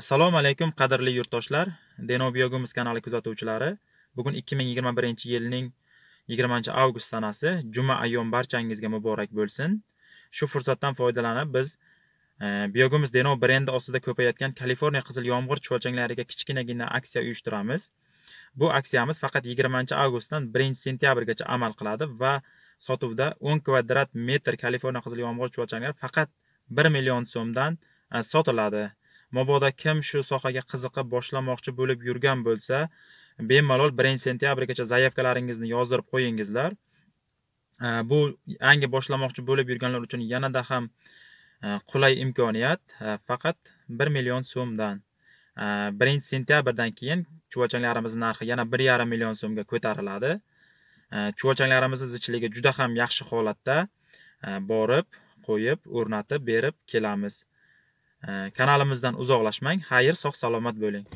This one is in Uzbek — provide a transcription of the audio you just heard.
assalomu alaykum qadrli yurtdoshlar denobiogumiz kanali kuzatuvchilari bugun 2021 yilning 20 avgust sanasi juma ayyom barchangizga muborak bo'lsin shu fursatdan foydalanib biz e, biogumiz deno brendi ostida ko'payayotgan kaliforniya qizil yomg'ir chuvalchanglariga kichkinagina aksiya uyushtiramiz bu aksiyamiz faqat 20 avgustdan 1 sentyabrgacha amal qiladi va sotuvda 10 kvadrat metr kaliforniya qizil yomg'ir chuvalchanglar faqat 1 million so'mdan e, sotiladi mabodo kim shu sohaga qiziqib boshlamoqchi bo'lib yurgan bo'lsa bemalol birinchi sentyabrgacha zayavkalaringizni yozdirib qo'yingizlar bu yangi boshlamoqchi bo'lib yurganlar uchun yanada ham e, qulay imkoniyat e, faqat bir million so'mdan birinchi sentyabrdan keyin chuvachanlarimizni narxi yana bir yarim million so'mga ko'tariladi chuvachanlarimizni zichligi juda ham yaxshi holatda e, borib qo'yib o'rnatib berib kelamiz kanalimizdan uzoqlashmang xayr sog' salomat bo'ling